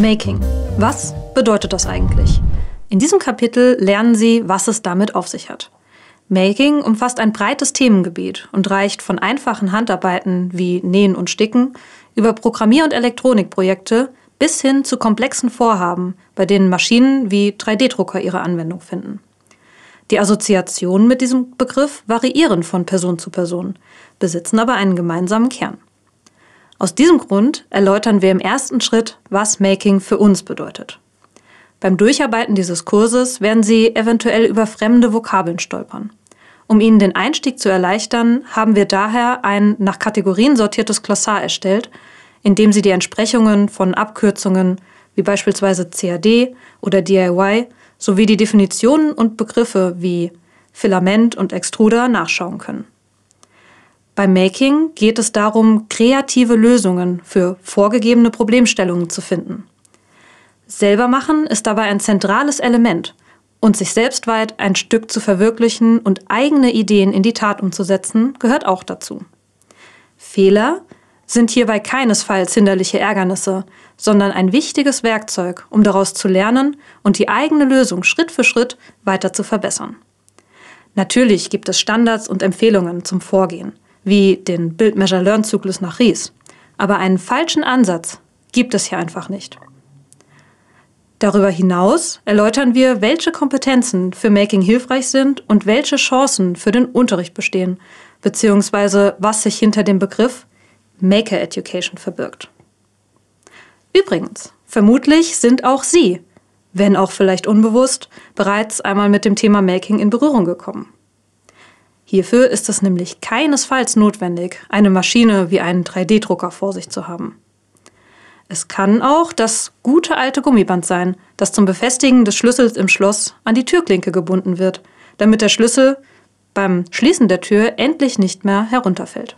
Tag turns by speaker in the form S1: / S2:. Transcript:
S1: Making. Was bedeutet das eigentlich? In diesem Kapitel lernen Sie, was es damit auf sich hat. Making umfasst ein breites Themengebiet und reicht von einfachen Handarbeiten wie Nähen und Sticken über Programmier- und Elektronikprojekte bis hin zu komplexen Vorhaben, bei denen Maschinen wie 3D-Drucker ihre Anwendung finden. Die Assoziationen mit diesem Begriff variieren von Person zu Person, besitzen aber einen gemeinsamen Kern. Aus diesem Grund erläutern wir im ersten Schritt, was Making für uns bedeutet. Beim Durcharbeiten dieses Kurses werden Sie eventuell über fremde Vokabeln stolpern. Um Ihnen den Einstieg zu erleichtern, haben wir daher ein nach Kategorien sortiertes Glossar erstellt, in dem Sie die Entsprechungen von Abkürzungen wie beispielsweise CAD oder DIY sowie die Definitionen und Begriffe wie Filament und Extruder nachschauen können. Beim Making geht es darum, kreative Lösungen für vorgegebene Problemstellungen zu finden. Selber machen ist dabei ein zentrales Element und sich selbst weit ein Stück zu verwirklichen und eigene Ideen in die Tat umzusetzen, gehört auch dazu. Fehler sind hierbei keinesfalls hinderliche Ärgernisse, sondern ein wichtiges Werkzeug, um daraus zu lernen und die eigene Lösung Schritt für Schritt weiter zu verbessern. Natürlich gibt es Standards und Empfehlungen zum Vorgehen wie den Build Measure Learn Zyklus nach Ries. Aber einen falschen Ansatz gibt es hier einfach nicht. Darüber hinaus erläutern wir, welche Kompetenzen für Making hilfreich sind und welche Chancen für den Unterricht bestehen, beziehungsweise was sich hinter dem Begriff Maker Education verbirgt. Übrigens, vermutlich sind auch Sie, wenn auch vielleicht unbewusst, bereits einmal mit dem Thema Making in Berührung gekommen. Hierfür ist es nämlich keinesfalls notwendig, eine Maschine wie einen 3D-Drucker vor sich zu haben. Es kann auch das gute alte Gummiband sein, das zum Befestigen des Schlüssels im Schloss an die Türklinke gebunden wird, damit der Schlüssel beim Schließen der Tür endlich nicht mehr herunterfällt.